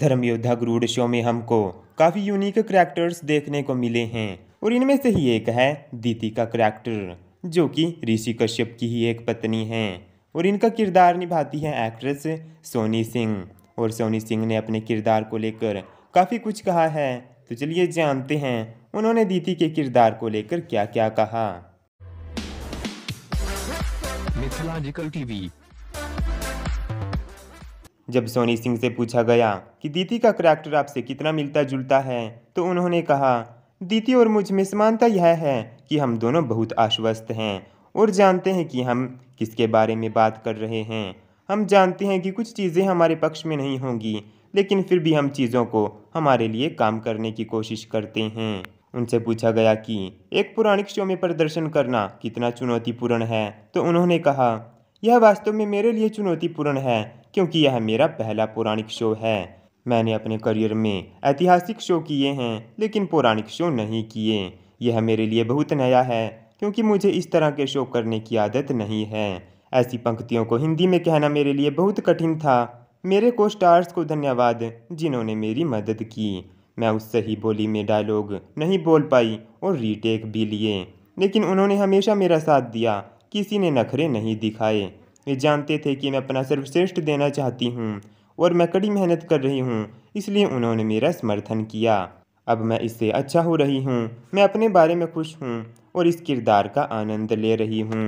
धर्म योद्धा ग्रूड शो में हमको काफ़ी यूनिक करैक्टर्स देखने को मिले हैं और इनमें से ही एक है दीति का करैक्टर जो कि ऋषि कश्यप की ही एक पत्नी है और इनका किरदार निभाती है एक्ट्रेस सोनी सिंह और सोनी सिंह ने अपने किरदार को लेकर काफ़ी कुछ कहा है तो चलिए जानते हैं उन्होंने दीति के किरदार को लेकर क्या क्या कहा मिथिलाजिकल टीवी जब सोनी सिंह से पूछा गया कि दीदी का करैक्टर आपसे कितना मिलता जुलता है तो उन्होंने कहा दीदी और मुझ में समानता यह है कि हम दोनों बहुत आश्वस्त हैं और जानते हैं कि हम किसके बारे में बात कर रहे हैं हम जानते हैं कि कुछ चीज़ें हमारे पक्ष में नहीं होंगी लेकिन फिर भी हम चीज़ों को हमारे लिए काम करने की कोशिश करते हैं उनसे पूछा गया कि एक पौराणिक शो में प्रदर्शन करना कितना चुनौतीपूर्ण है तो उन्होंने कहा यह वास्तव में मेरे लिए चुनौतीपूर्ण है क्योंकि यह मेरा पहला पौराणिक शो है मैंने अपने करियर में ऐतिहासिक शो किए हैं लेकिन पौराणिक शो नहीं किए यह मेरे लिए बहुत नया है क्योंकि मुझे इस तरह के शो करने की आदत नहीं है ऐसी पंक्तियों को हिंदी में कहना मेरे लिए बहुत कठिन था मेरे को स्टार्स को धन्यवाद जिन्होंने मेरी मदद की मैं उस सही बोली में डायलॉग नहीं बोल पाई और रीटेक भी लिए लेकिन उन्होंने हमेशा मेरा साथ दिया किसी ने नखरे नहीं दिखाए जानते थे कि मैं अपना सर्वश्रेष्ठ देना चाहती हूँ और मैं कड़ी मेहनत कर रही हूँ इसलिए उन्होंने मेरा समर्थन किया अब मैं इससे अच्छा हो रही हूँ मैं अपने बारे में खुश हूँ और इस किरदार का आनंद ले रही हूँ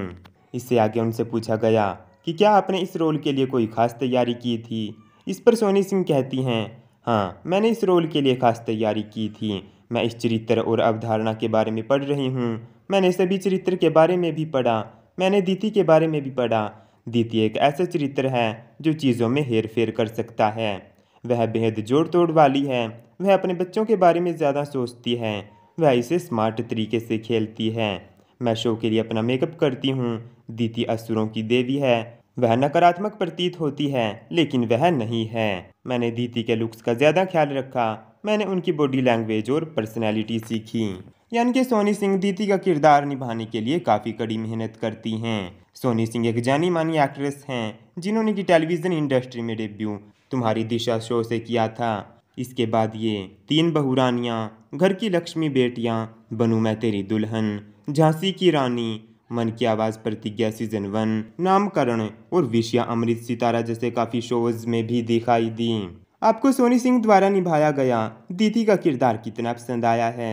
इससे आगे उनसे पूछा गया कि क्या आपने इस रोल के लिए कोई खास तैयारी की थी इस पर सोनी सिंह कहती हैं हाँ मैंने इस रोल के लिए खास तैयारी की थी मैं इस चरित्र और अवधारणा के बारे में पढ़ रही हूँ मैंने सभी चरित्र के बारे में भी पढ़ा मैंने दीति के बारे में भी पढ़ा द्वितीय एक ऐसा चरित्र है जो चीज़ों में हेर फेर कर सकता है वह बेहद जोड़ तोड़ वाली है वह अपने बच्चों के बारे में ज़्यादा सोचती है वह इसे स्मार्ट तरीके से खेलती है मैं शो के लिए अपना मेकअप करती हूँ दीति असुरों की देवी है वह नकारात्मक प्रतीत होती है लेकिन वह नहीं है मैंने दीति के लुक्स का ज़्यादा ख्याल रखा मैंने उनकी बॉडी लैंग्वेज और पर्सनैलिटी सीखी यानी कि सोनी सिंह दीदी का किरदार निभाने के लिए काफ़ी कड़ी मेहनत करती हैं सोनी सिंह एक जानी मानी एक्ट्रेस हैं जिन्होंने की टेलीविज़न इंडस्ट्री में डेब्यू तुम्हारी दिशा शो से किया था इसके बाद ये तीन बहुरानियाँ घर की लक्ष्मी बेटियाँ बनू मैं तेरी दुल्हन झांसी की रानी मन की आवाज़ प्रतिज्ञा सीजन वन नामकरण और विषया अमृत सितारा जैसे काफ़ी शोज में भी दिखाई दी आपको सोनी सिंह द्वारा निभाया गया दीदी का किरदार कितना पसंद आया है